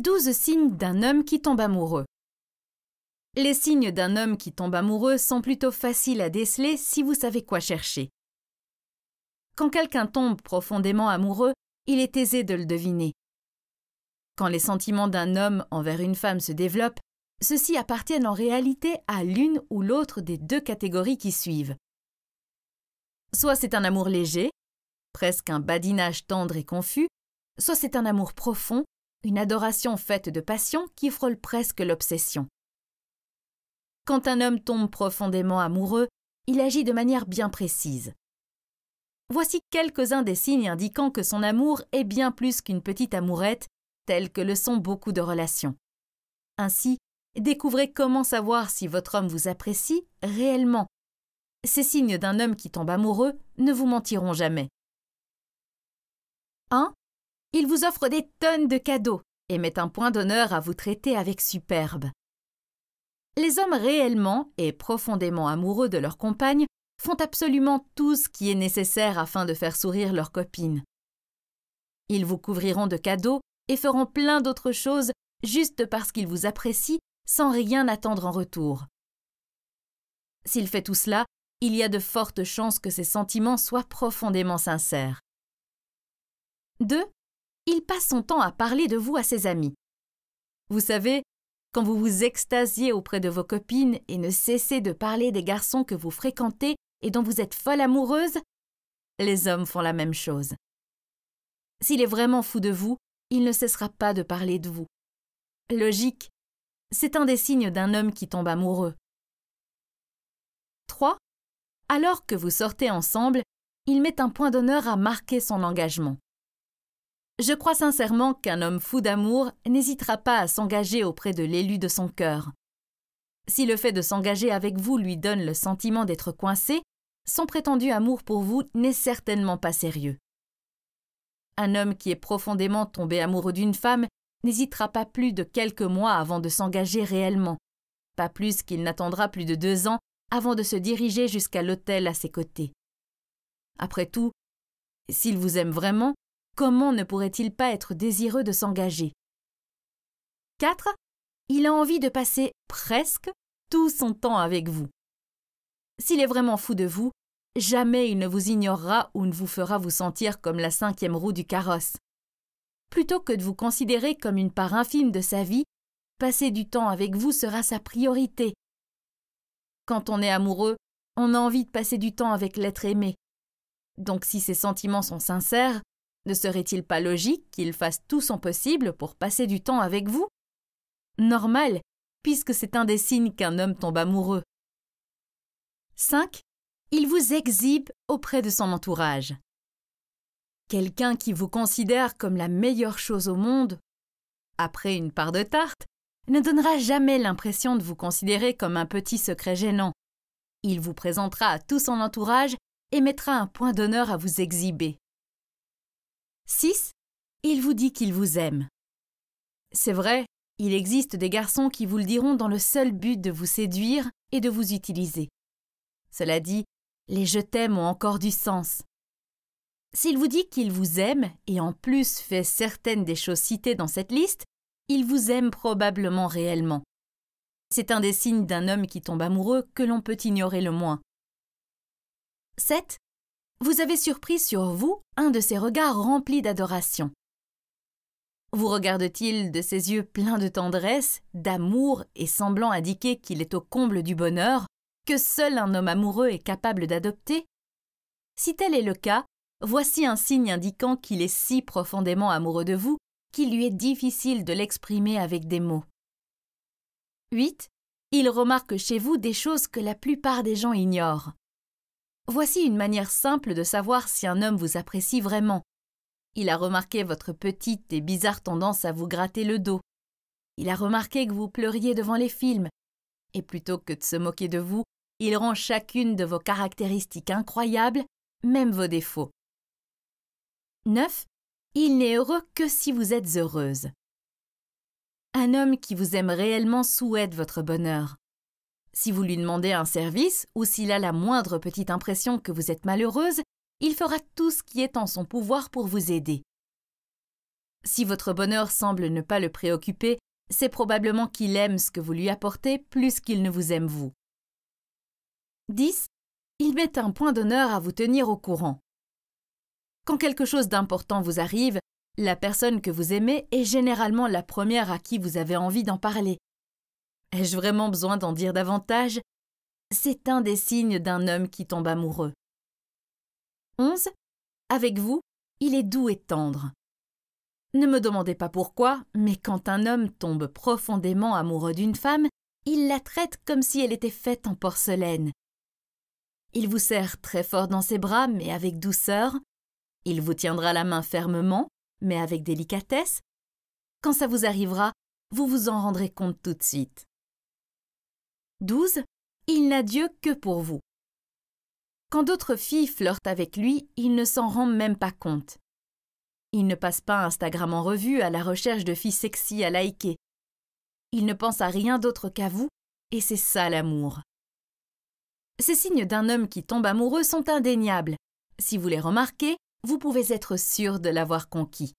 Les douze signes d'un homme qui tombe amoureux. Les signes d'un homme qui tombe amoureux sont plutôt faciles à déceler si vous savez quoi chercher. Quand quelqu'un tombe profondément amoureux, il est aisé de le deviner. Quand les sentiments d'un homme envers une femme se développent, ceux-ci appartiennent en réalité à l'une ou l'autre des deux catégories qui suivent. Soit c'est un amour léger, presque un badinage tendre et confus, soit c'est un amour profond, une adoration faite de passion qui frôle presque l'obsession. Quand un homme tombe profondément amoureux, il agit de manière bien précise. Voici quelques-uns des signes indiquant que son amour est bien plus qu'une petite amourette, telle que le sont beaucoup de relations. Ainsi, découvrez comment savoir si votre homme vous apprécie réellement. Ces signes d'un homme qui tombe amoureux ne vous mentiront jamais. 1. Ils vous offrent des tonnes de cadeaux et mettent un point d'honneur à vous traiter avec superbe. Les hommes réellement et profondément amoureux de leur compagne font absolument tout ce qui est nécessaire afin de faire sourire leur copine. Ils vous couvriront de cadeaux et feront plein d'autres choses juste parce qu'ils vous apprécient sans rien attendre en retour. S'il fait tout cela, il y a de fortes chances que ses sentiments soient profondément sincères. 2 il passe son temps à parler de vous à ses amis. Vous savez, quand vous vous extasiez auprès de vos copines et ne cessez de parler des garçons que vous fréquentez et dont vous êtes folle amoureuse, les hommes font la même chose. S'il est vraiment fou de vous, il ne cessera pas de parler de vous. Logique, c'est un des signes d'un homme qui tombe amoureux. 3. Alors que vous sortez ensemble, il met un point d'honneur à marquer son engagement. Je crois sincèrement qu'un homme fou d'amour n'hésitera pas à s'engager auprès de l'élu de son cœur. Si le fait de s'engager avec vous lui donne le sentiment d'être coincé, son prétendu amour pour vous n'est certainement pas sérieux. Un homme qui est profondément tombé amoureux d'une femme n'hésitera pas plus de quelques mois avant de s'engager réellement, pas plus qu'il n'attendra plus de deux ans avant de se diriger jusqu'à l'hôtel à ses côtés. Après tout, s'il vous aime vraiment, Comment ne pourrait-il pas être désireux de s'engager 4. Il a envie de passer presque tout son temps avec vous. S'il est vraiment fou de vous, jamais il ne vous ignorera ou ne vous fera vous sentir comme la cinquième roue du carrosse. Plutôt que de vous considérer comme une part infime de sa vie, passer du temps avec vous sera sa priorité. Quand on est amoureux, on a envie de passer du temps avec l'être aimé. Donc si ses sentiments sont sincères, ne serait-il pas logique qu'il fasse tout son possible pour passer du temps avec vous Normal, puisque c'est un des signes qu'un homme tombe amoureux. 5. Il vous exhibe auprès de son entourage. Quelqu'un qui vous considère comme la meilleure chose au monde, après une part de tarte, ne donnera jamais l'impression de vous considérer comme un petit secret gênant. Il vous présentera à tout son entourage et mettra un point d'honneur à vous exhiber. 6. Il vous dit qu'il vous aime. C'est vrai, il existe des garçons qui vous le diront dans le seul but de vous séduire et de vous utiliser. Cela dit, les je t'aime ont encore du sens. S'il vous dit qu'il vous aime et en plus fait certaines des choses citées dans cette liste, il vous aime probablement réellement. C'est un des signes d'un homme qui tombe amoureux que l'on peut ignorer le moins. 7 vous avez surpris sur vous un de ses regards remplis d'adoration. Vous regarde-t-il de ses yeux pleins de tendresse, d'amour et semblant indiquer qu'il est au comble du bonheur que seul un homme amoureux est capable d'adopter Si tel est le cas, voici un signe indiquant qu'il est si profondément amoureux de vous qu'il lui est difficile de l'exprimer avec des mots. 8. Il remarque chez vous des choses que la plupart des gens ignorent. Voici une manière simple de savoir si un homme vous apprécie vraiment. Il a remarqué votre petite et bizarre tendance à vous gratter le dos. Il a remarqué que vous pleuriez devant les films. Et plutôt que de se moquer de vous, il rend chacune de vos caractéristiques incroyables, même vos défauts. 9. Il n'est heureux que si vous êtes heureuse. Un homme qui vous aime réellement souhaite votre bonheur. Si vous lui demandez un service ou s'il a la moindre petite impression que vous êtes malheureuse, il fera tout ce qui est en son pouvoir pour vous aider. Si votre bonheur semble ne pas le préoccuper, c'est probablement qu'il aime ce que vous lui apportez plus qu'il ne vous aime vous. 10. Il met un point d'honneur à vous tenir au courant. Quand quelque chose d'important vous arrive, la personne que vous aimez est généralement la première à qui vous avez envie d'en parler, Ai-je vraiment besoin d'en dire davantage C'est un des signes d'un homme qui tombe amoureux. 11. Avec vous, il est doux et tendre. Ne me demandez pas pourquoi, mais quand un homme tombe profondément amoureux d'une femme, il la traite comme si elle était faite en porcelaine. Il vous serre très fort dans ses bras, mais avec douceur. Il vous tiendra la main fermement, mais avec délicatesse. Quand ça vous arrivera, vous vous en rendrez compte tout de suite. 12. Il n'a Dieu que pour vous. Quand d'autres filles flirtent avec lui, il ne s'en rend même pas compte. Il ne passe pas Instagram en revue à la recherche de filles sexy à liker. Il ne pense à rien d'autre qu'à vous, et c'est ça l'amour. Ces signes d'un homme qui tombe amoureux sont indéniables. Si vous les remarquez, vous pouvez être sûr de l'avoir conquis.